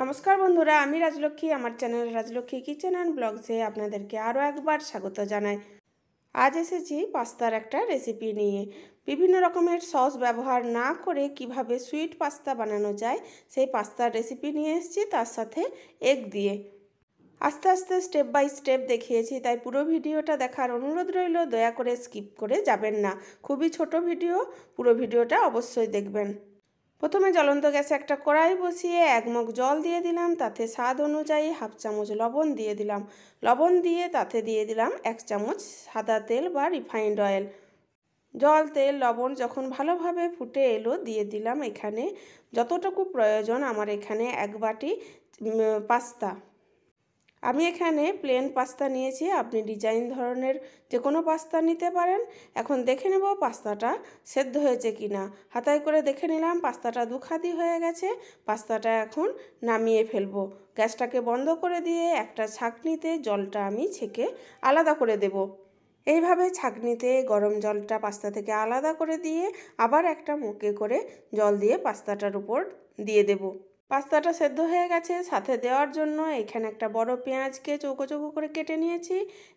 নমস্কার বন্ধুরা আমি রাজলক্ষ্মী আমার চ্যানেল রাজলক্ষ্মী কিচেন অ্যান্ড ব্লগসে আপনাদেরকে আরও একবার স্বাগত জানাই আজ এসেছি পাস্তার একটা রেসিপি নিয়ে বিভিন্ন রকমের সস ব্যবহার না করে কিভাবে সুইট পাস্তা বানানো যায় সেই পাস্তার রেসিপি নিয়ে এসেছি তার সাথে এগ দিয়ে আস্তে আস্তে স্টেপ বাই স্টেপ দেখিয়েছি তাই পুরো ভিডিওটা দেখার অনুরোধ রইল দয়া করে স্কিপ করে যাবেন না খুবই ছোট ভিডিও পুরো ভিডিওটা অবশ্যই দেখবেন প্রথমে জ্বলন্ত গ্যাসে একটা কড়াই বসিয়ে এক মগ জল দিয়ে দিলাম তাতে স্বাদ অনুযায়ী হাফ চামচ লবণ দিয়ে দিলাম লবণ দিয়ে তাতে দিয়ে দিলাম এক চামচ সাদা তেল বা রিফাইন্ড অয়েল জল তেল লবণ যখন ভালোভাবে ফুটে এলো দিয়ে দিলাম এখানে যতটুকু প্রয়োজন আমার এখানে এক বাটি পাস্তা আমি এখানে প্লেন পাস্তা নিয়েছি আপনি ডিজাইন ধরনের যে কোনো পাস্তা নিতে পারেন এখন দেখে নেব পাস্তাটা সেদ্ধ হয়েছে কি না হাতায় করে দেখে নিলাম পাস্তাটা দুখাদি হয়ে গেছে পাস্তাটা এখন নামিয়ে ফেলবো গ্যাসটাকে বন্ধ করে দিয়ে একটা ছাঁকনিতে জলটা আমি ছেঁকে আলাদা করে দেব এইভাবে ছাঁকনিতে গরম জলটা পাস্তা থেকে আলাদা করে দিয়ে আবার একটা মুখে করে জল দিয়ে পাস্তাটার উপর দিয়ে দেবো পাস্তাটা সেদ্ধ হয়ে গেছে সাথে দেওয়ার জন্য এখানে একটা বড় পেঁয়াজকে চৌকো চৌকো করে কেটে নিয়েছি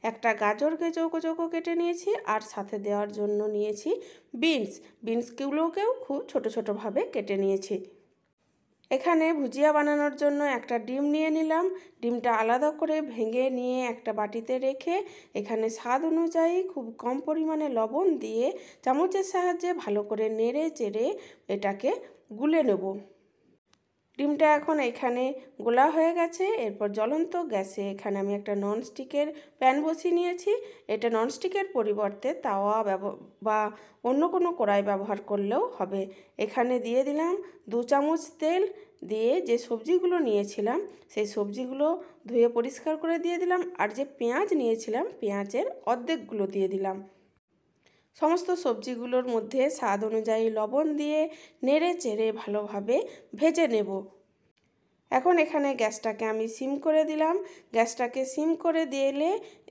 একটা গাজরকে চৌকো চৌকো কেটে নিয়েছি আর সাথে দেওয়ার জন্য নিয়েছি বিনস বিনসগুলোকেও খুব ছোটো ছোটোভাবে কেটে নিয়েছি এখানে ভুজিয়া বানানোর জন্য একটা ডিম নিয়ে নিলাম ডিমটা আলাদা করে ভেঙে নিয়ে একটা বাটিতে রেখে এখানে স্বাদ অনুযায়ী খুব কম পরিমাণে লবণ দিয়ে চামচের সাহায্যে ভালো করে নেড়ে চেড়ে এটাকে গুলে নেব ডিমটা এখন এখানে গোলা হয়ে গেছে এরপর জ্বলন্ত গ্যাসে এখানে আমি একটা ননস্টিকের প্যান বসিয়ে নিয়েছি এটা ননস্টিকের পরিবর্তে তাওয়া বা অন্য কোনো কড়াই ব্যবহার করলেও হবে এখানে দিয়ে দিলাম দু চামচ তেল দিয়ে যে সবজিগুলো নিয়েছিলাম সেই সবজিগুলো ধুয়ে পরিষ্কার করে দিয়ে দিলাম আর যে পেঁয়াজ নিয়েছিলাম পেঁয়াজের অর্ধেকগুলো দিয়ে দিলাম সমস্ত সবজিগুলোর মধ্যে স্বাদ অনুযায়ী লবণ দিয়ে নেড়ে চেড়ে ভালোভাবে ভেজে নেব এখন এখানে গ্যাসটাকে আমি সিম করে দিলাম গ্যাসটাকে সিম করে দিলে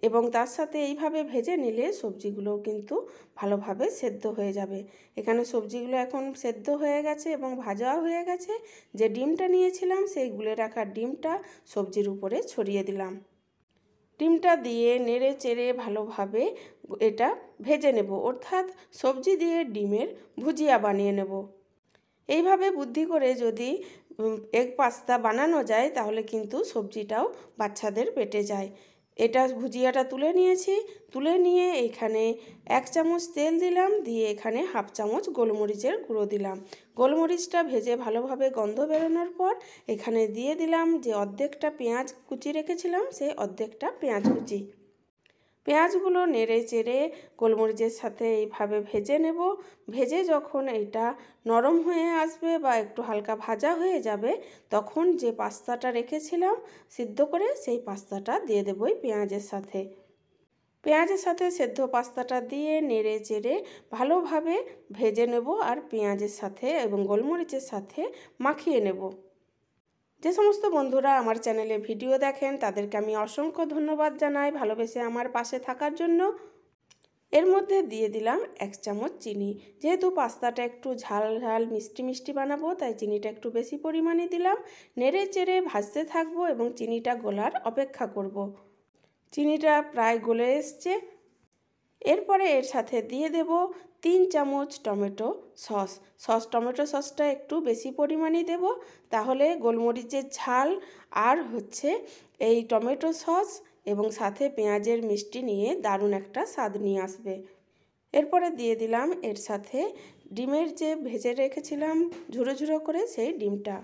এবং তার সাথে এইভাবে ভেজে নিলে সবজিগুলো কিন্তু ভালোভাবে সেদ্ধ হয়ে যাবে এখানে সবজিগুলো এখন সেদ্ধ হয়ে গেছে এবং ভাজাও হয়ে গেছে যে ডিমটা নিয়েছিলাম সেই গুলে রাখা ডিমটা সবজির উপরে ছড়িয়ে দিলাম ডিমটা দিয়ে নেড়ে চেড়ে ভালোভাবে এটা ভেজে নেব অর্থাৎ সবজি দিয়ে ডিমের ভুজিয়া বানিয়ে নেব এইভাবে বুদ্ধি করে যদি এগ পাস্তা বানানো যায় তাহলে কিন্তু সবজিটাও বাচ্চাদের পেটে যায় এটা ভুজিয়াটা তুলে নিয়েছি তুলে নিয়ে এখানে এক চামচ তেল দিলাম দিয়ে এখানে হাফ চামচ গোলমরিচের গুঁড়ো দিলাম গোলমরিচটা ভেজে ভালোভাবে গন্ধ বেরোনোর পর এখানে দিয়ে দিলাম যে অর্ধেকটা পেঁয়াজ কুচি রেখেছিলাম সেই অর্ধেকটা পেঁয়াজ কুচি পেঁয়াজগুলো নেড়ে চেড়ে গোলমরিচের সাথে এইভাবে ভেজে নেব ভেজে যখন এটা নরম হয়ে আসবে বা একটু হালকা ভাজা হয়ে যাবে তখন যে পাস্তাটা রেখেছিলাম সিদ্ধ করে সেই পাস্তাটা দিয়ে দেবই পেঁয়াজের সাথে পেঁয়াজের সাথে সেদ্ধ পাস্তাটা দিয়ে নেড়ে চেড়ে ভালোভাবে ভেজে নেব আর পেঁয়াজের সাথে এবং গোলমরিচের সাথে মাখিয়ে নেব যে সমস্ত বন্ধুরা আমার চ্যানেলে ভিডিও দেখেন তাদেরকে আমি অসংখ্য ধন্যবাদ জানাই ভালোবেসে আমার পাশে থাকার জন্য এর মধ্যে দিয়ে দিলাম এক চামচ চিনি যেহেতু পাস্তাটা একটু ঝাল ঝাল মিষ্টি মিষ্টি বানাবো তাই চিনিটা একটু বেশি পরিমাণে দিলাম নেড়ে চেড়ে ভাজতে থাকবো এবং চিনিটা গলার অপেক্ষা করব। চিনিটা প্রায় গলে এসছে এরপরে এর সাথে দিয়ে দেব তিন চামচ টমেটো সস সস টমেটো সসটা একটু বেশি পরিমাণে দেব তাহলে গোলমরিচের ঝাল আর হচ্ছে এই টমেটো সস এবং সাথে পেঁয়াজের মিষ্টি নিয়ে দারুণ একটা স্বাদ নিয়ে আসবে এরপরে দিয়ে দিলাম এর সাথে ডিমের যে ভেজে রেখেছিলাম ঝুরো ঝুরো করে সেই ডিমটা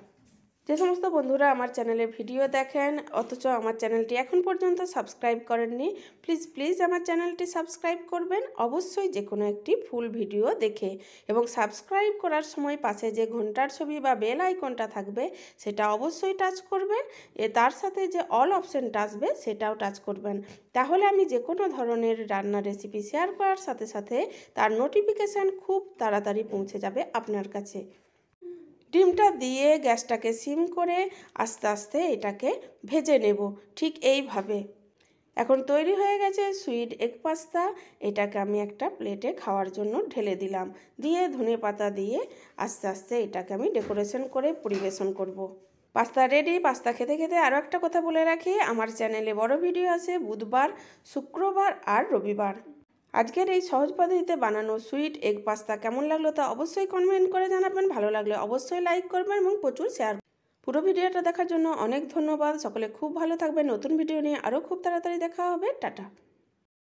যে সমস্ত বন্ধুরা আমার চ্যানেলের ভিডিও দেখেন অথচ আমার চ্যানেলটি এখন পর্যন্ত সাবস্ক্রাইব করেননি প্লিজ প্লিজ আমার চ্যানেলটি সাবস্ক্রাইব করবেন অবশ্যই যে কোনো একটি ফুল ভিডিও দেখে এবং সাবস্ক্রাইব করার সময় পাশে যে ঘন্টার ছবি বা বেল আইকনটা থাকবে সেটা অবশ্যই টাচ করবেন এ তার সাথে যে অল অপশানটা আসবে সেটাও টাচ করবেন তাহলে আমি যে কোনো ধরনের রান্নার রেসিপি শেয়ার করার সাথে সাথে তার নোটিফিকেশান খুব তাড়াতাড়ি পৌঁছে যাবে আপনার কাছে ডিমটা দিয়ে গ্যাসটাকে সিম করে আস্তে আস্তে এটাকে ভেজে নেব ঠিক এইভাবে এখন তৈরি হয়ে গেছে সুইট এগ পাস্তা এটাকে আমি একটা প্লেটে খাওয়ার জন্য ঢেলে দিলাম দিয়ে ধনে পাতা দিয়ে আস্তে আস্তে এটাকে আমি ডেকোরেশন করে পরিবেশন করব। পাস্তা রেডি পাস্তা খেতে খেতে আরও একটা কথা বলে রাখি আমার চ্যানেলে বড় ভিডিও আছে বুধবার শুক্রবার আর রবিবার আজকের এই সহজ পদ্ধতিতে বানানো সুইট এগ পাস্তা কেমন লাগলো তা অবশ্যই কমেন্ট করে জানাবেন ভালো লাগলে অবশ্যই লাইক করবেন এবং প্রচুর শেয়ার পুরো ভিডিওটা দেখার জন্য অনেক ধন্যবাদ সকলে খুব ভালো থাকবেন নতুন ভিডিও নিয়ে আরও খুব তাড়াতাড়ি দেখা হবে টাটা